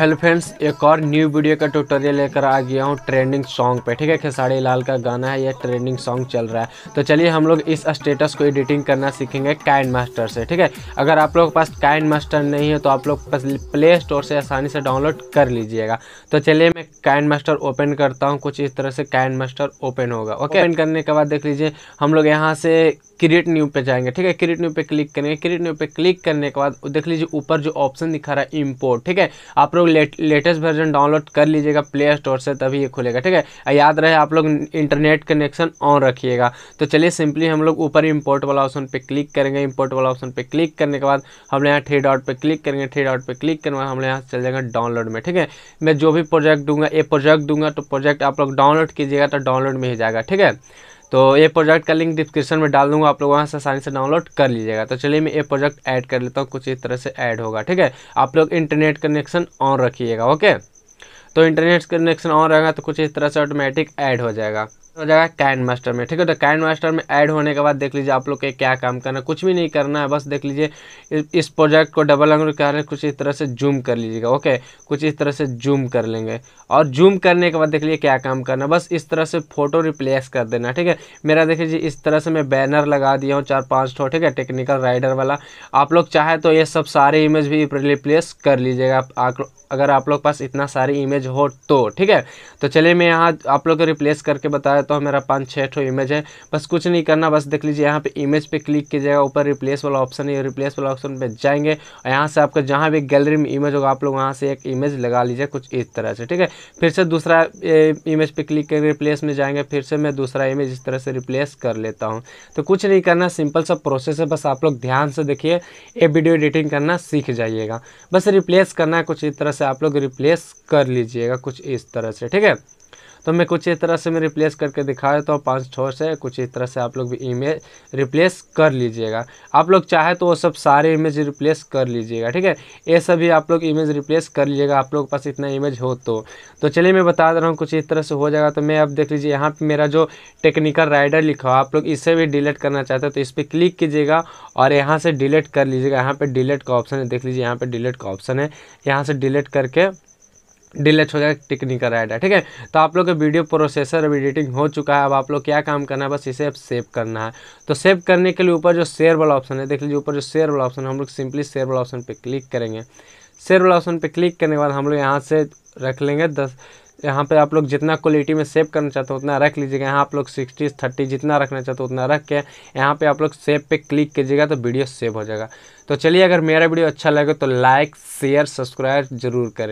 hello friends एक और new video का ट्यूटोरियल लेकर आ गया हूँ ट्रेंडिंग सॉन्ग पे ठीक है खेसारी लाल का गाना है ये ट्रेंडिंग सॉन्ग चल रहा है तो चलिए हम लोग इस स्टेटस को एडिटिंग करना सीखेंगे काइन मास्टर से ठीक है अगर आप लोग के पास काइन मास्टर नहीं है तो आप लोग प्ले स्टोर से आसानी से डाउनलोड कर लीजिएगा तो चलिए मैं काइन मास्टर ओपन करता हूँ कुछ इस तरह से काइन मास्टर ओपन होगा ओके ओपन करने के बाद देख लीजिए हम लोग यहाँ से क्रिएट न्यू पे जाएंगे ठीक है क्रिएट न्यू पे क्लिक करेंगे क्रिएट न्यू पे क्लिक करने के बाद देख लीजिए ऊपर जो ऑप्शन दिखा रहा है इम्पोर्ट ठीक है आप लोग लेटेस्ट वर्जन डाउनलोड कर लीजिएगा प्ले स्टोर से तभी ये खुलेगा ठीक है याद रहे आप लोग इंटरनेट कनेक्शन ऑन रखिएगा तो चलिए सिंपली हम लोग ऊपर इम्पोर्ट वाला ऑप्शन पर क्लिक करेंगे इम्पोर्ट वाला ऑप्शन पर क्लिक करने के बाद हमने यहाँ थ्री डॉट पर क्लिक करेंगे थ्री डॉट पर क्लिक करने के बाद हमने यहाँ चल जाएंगे डाउनलोड में ठीक है मैं जो भी प्रोजेक्ट दूंगा ये प्रोजेक्ट दूंगा तो प्रोजेक्ट आप लोग डाउनलोड कीजिएगा तो डाउनलोड में ही जाएगा ठीक है तो ये प्रोजेक्ट का लिंक डिस्क्रिप्शन में डाल दूंगा आप लोग वहाँ से आसानी से डाउनलोड कर लीजिएगा तो चलिए मैं ये प्रोजेक्ट ऐड कर लेता हूँ कुछ इस तरह से ऐड होगा ठीक है आप लोग इंटरनेट कनेक्शन ऑन रखिएगा ओके तो इंटरनेट कनेक्शन ऑन रहेगा तो कुछ इस तरह से ऑटोमेटिक ऐड हो जाएगा हो जाएगा कैंड मास्टर में ठीक है तो कैंड मास्टर में ऐड होने के बाद देख लीजिए आप लोग के क्या काम करना कुछ भी नहीं करना है बस देख लीजिए इस प्रोजेक्ट को डबल अंग कर कुछ इस तरह से जूम कर लीजिएगा ओके कुछ इस तरह से जूम कर लेंगे और जूम करने के बाद देख लीजिए क्या काम करना बस इस तरह से फोटो रिप्लेस कर देना ठीक है मेरा देख लीजिए इस तरह से मैं बैनर लगा दिया हूँ चार पाँच ठो ठीक है टेक्निकल राइडर वाला आप लोग चाहे तो ये सब सारे इमेज भी रिप्लेस कर लीजिएगा आप अगर आप लोग पास इतना सारी इमेज हो तो ठीक है तो चलिए मैं यहाँ आप लोग को रिप्लेस करके बता रहता तो हूँ मेरा पाँच छः ठो इमेज है बस कुछ नहीं करना बस देख लीजिए यहाँ पे इमेज पे क्लिक कीजिएगा ऊपर रिप्लेस वाला ऑप्शन है रिप्लेस वाला ऑप्शन पे जाएंगे और यहाँ से आपका जहाँ भी गैलरी में इमेज होगा आप लोग वहाँ से एक इमेज लगा लीजिए कुछ इस तरह से ठीक है फिर से दूसरा इमेज पर क्लिक करके रिप्लेस में जाएंगे फिर से मैं दूसरा इमेज इस तरह से रिप्लेस कर लेता हूँ तो कुछ नहीं करना सिंपल सा प्रोसेस है बस आप लोग ध्यान से देखिए ये वीडियो एडिटिंग करना सीख जाइएगा बस रिप्लेस करना है कुछ इस तरह से आप लोग रिप्लेस कर लीजिएगा कुछ इस तरह से ठीक है तो मैं कुछ इस तरह से मैं रिप्लेस करके दिखा देता हूँ पाँच छः से कुछ इस तरह से आप लोग भी इमेज रिप्लेस कर लीजिएगा आप लोग चाहे तो वो सब सारे इमेज रिप्लेस कर लीजिएगा ठीक है ये सभी आप लोग इमेज रिप्लेस कर लीजिएगा आप लोग के पास इतना इमेज हो तो, तो चलिए मैं बता दे रहा हूँ कुछ इस तरह से हो जाएगा तो मैं अब देख लीजिए यहाँ पर मेरा जो टेक्निकल राइडर लिखा हो आप लोग इसे भी डिलीट करना चाहते हो तो इस पर क्लिक कीजिएगा और यहाँ से डिलीट कर लीजिएगा यहाँ पर डिलीट का ऑप्शन है देख लीजिए यहाँ पर डिलीट का ऑप्शन है यहाँ से डिलीट करके डिलेच वगैरह टिक नहीं कराया है ठीक है तो आप लोग का वीडियो प्रोसेसर अब एडिटिंग हो चुका है अब आप लोग क्या काम करना है बस इसे अब सेव करना है तो सेव करने के लिए ऊपर जो शेयर वाला ऑप्शन है देख लीजिए ऊपर जो शेयर वाला ऑप्शन है हम लोग सिंपली शेयर वाला ऑप्शन पर क्लिक करेंगे शेयर वाला ऑप्शन पर क्लिक करने के बाद हम लोग यहाँ से रख लेंगे दस यहाँ पे आप लोग जितना क्वालिटी में सेव करना चाहते हो उतना रख लीजिएगा यहाँ आप लोग सिक्सटी थर्टी जितना रखना चाहते हो उतना रख के यहाँ पे आप लोग सेव पे क्लिक कीजिएगा तो वीडियो सेव हो जाएगा तो चलिए अगर मेरा वीडियो अच्छा लगे तो लाइक शेयर सब्सक्राइब जरूर करें